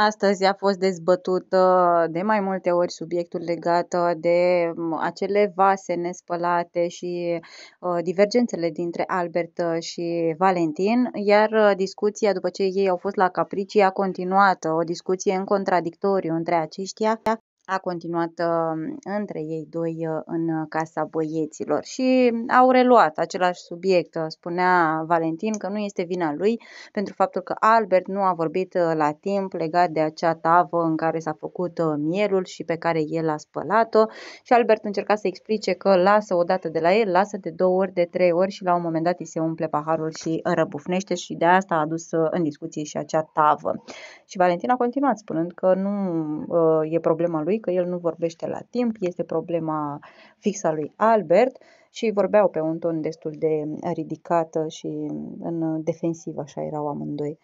Astăzi a fost dezbătut de mai multe ori subiectul legat uh, de mm, acele vase nespălate și uh, divergențele dintre Albert uh, și Valentin, iar discuția după ce ei au fost la Capricii a continuat, o discuție în contradictoriu între aceștia, a continuat uh, între ei doi uh, în uh, Casa Băieților și au reluat același subiect. Spunea Valentin că nu este vina lui pentru faptul că Albert nu a vorbit la timp legat de acea tavă în care s-a făcut mielul și pe care el a spălat-o și Albert încerca să explice că lasă o dată de la el, lasă de două ori, de trei ori și la un moment dat îi se umple paharul și răbufnește și de asta a adus în discuție și acea tavă. Și Valentin a continuat spunând că nu e problema lui lui, că el nu vorbește la timp, este problema fixa lui Albert și vorbeau pe un ton destul de ridicat și mm, în defensiv, așa erau amândoi.